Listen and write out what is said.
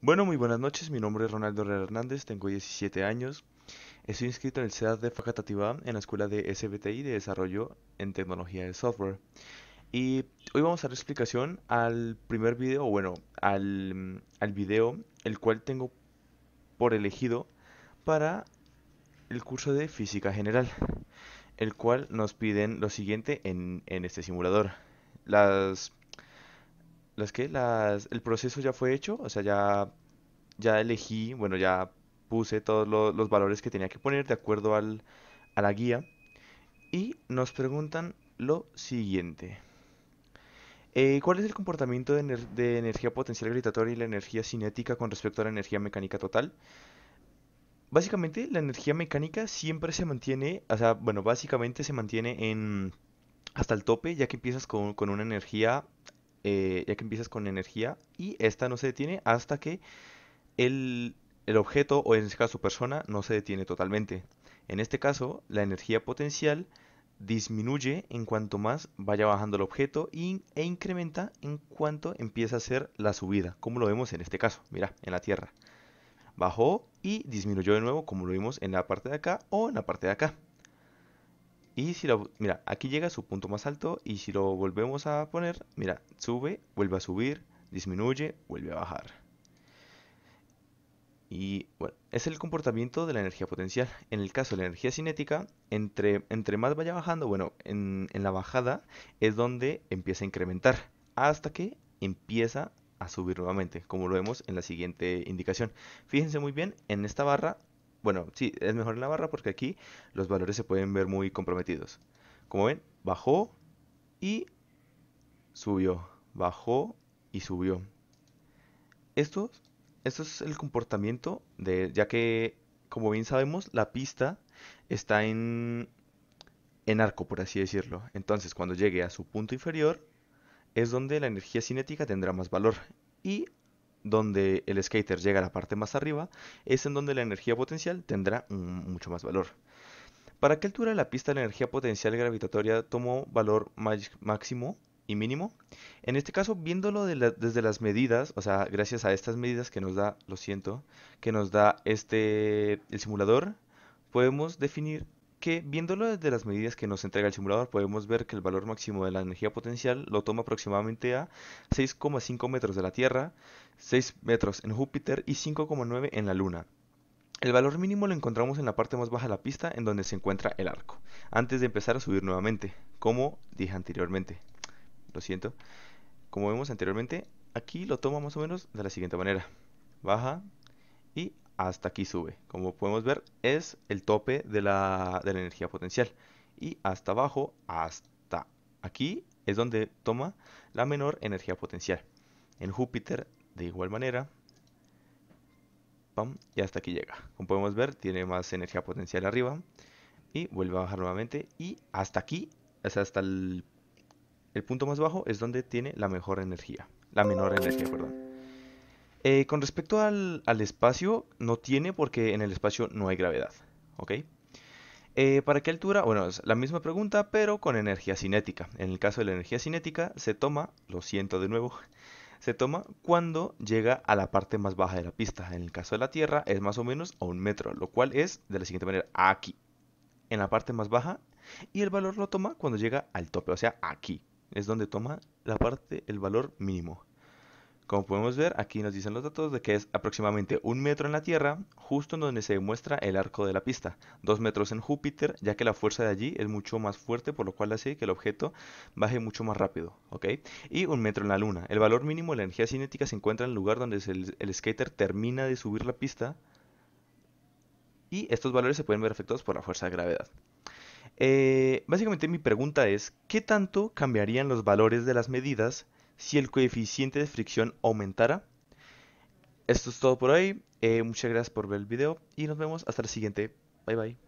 Bueno, muy buenas noches, mi nombre es Ronaldo Hernández, tengo 17 años, estoy inscrito en el SEAD de Facatativa en la Escuela de SBTI de Desarrollo en Tecnología de Software. Y hoy vamos a dar explicación al primer video, bueno, al, al video el cual tengo por elegido para el curso de Física General, el cual nos piden lo siguiente en, en este simulador. Las ¿Las que el proceso ya fue hecho, o sea, ya, ya elegí, bueno, ya puse todos los valores que tenía que poner de acuerdo a la guía. Y nos preguntan lo siguiente. Eh, ¿Cuál es el comportamiento de, energía potencial gravitatoria y la energía cinética con respecto a la energía mecánica total? Básicamente, la energía mecánica siempre se mantiene, o sea, bueno, básicamente se mantiene en hasta el tope, ya que empiezas con, con una energía eh, ya que empiezas con energía, y esta no se detiene hasta que el, objeto, o en este caso persona, no se detiene totalmente. En este caso, la energía potencial disminuye en cuanto más vaya bajando el objeto y, e incrementa en cuanto empieza a hacer la subida, como lo vemos en este caso, mira, en la Tierra. Bajó y disminuyó de nuevo, como lo vimos en la parte de acá o en la parte de acá. Y si lo, mira, aquí llega a su punto más alto y si lo volvemos a poner, mira, sube, vuelve a subir, disminuye, vuelve a bajar. Y bueno, es el comportamiento de la energía potencial. En el caso de la energía cinética, entre, entre más vaya bajando, bueno, en, en la bajada es donde empieza a incrementar hasta que empieza a subir nuevamente, como lo vemos en la siguiente indicación. Fíjense muy bien, en esta barra bueno, sí, es mejor en la barra porque aquí los valores se pueden ver muy comprometidos. Como ven, bajó y subió. Bajó y subió. Esto, esto es el comportamiento de, ya que, como bien sabemos, la pista está en, en arco, por así decirlo. Entonces, cuando llegue a su punto inferior, es donde la energía cinética tendrá más valor. Y donde el skater llega a la parte más arriba, es en donde la energía potencial tendrá mucho más valor. ¿Para qué altura la pista la energía potencial gravitatoria tomó valor máximo y mínimo? En este caso, viéndolo desde las medidas, o sea, gracias a estas medidas que nos da, lo siento, que nos da este el simulador, podemos definir viéndolo desde las medidas que nos entrega el simulador podemos ver que el valor máximo de la energía potencial lo toma aproximadamente a 6,5 metros de la Tierra, 6 metros en Júpiter y 5,9 en la Luna. El valor mínimo lo encontramos en la parte más baja de la pista en donde se encuentra el arco, antes de empezar a subir nuevamente, como dije anteriormente. Lo siento. Como vemos anteriormente, aquí lo toma más o menos de la siguiente manera. Baja y hasta aquí sube. Como podemos ver, es el tope de la, energía potencial. Y hasta abajo, hasta aquí, es donde toma la menor energía potencial. En Júpiter, de igual manera, pam, y hasta aquí llega. Como podemos ver, tiene más energía potencial arriba. Y vuelve a bajar nuevamente. Y hasta aquí, es hasta el, el punto más bajo, es donde tiene la mejor energía. La menor energía, perdón. Eh, con respecto al, espacio, no tiene porque en el espacio no hay gravedad. ¿Ok? Eh, ¿Para qué altura? Bueno, es la misma pregunta, pero con energía cinética. En el caso de la energía cinética, se toma, lo siento de nuevo, se toma cuando llega a la parte más baja de la pista. En el caso de la Tierra, es más o menos a un metro, lo cual es de la siguiente manera: aquí, en la parte más baja, y el valor lo toma cuando llega al tope, o sea, aquí. Es donde toma la parte, el valor mínimo. Como podemos ver, aquí nos dicen los datos de que es aproximadamente un metro en la Tierra, justo en donde se muestra el arco de la pista. Dos metros en Júpiter, ya que la fuerza de allí es mucho más fuerte, por lo cual hace que el objeto baje mucho más rápido. Y un metro en la Luna. El valor mínimo de la energía cinética se encuentra en el lugar donde el, skater termina de subir la pista. Y estos valores se pueden ver afectados por la fuerza de gravedad. Eh, básicamente mi pregunta es, ¿qué tanto cambiarían los valores de las medidas si el coeficiente de fricción aumentara. Esto es todo por hoy. Eh, muchas gracias por ver el video y nos vemos hasta el siguiente. Bye bye.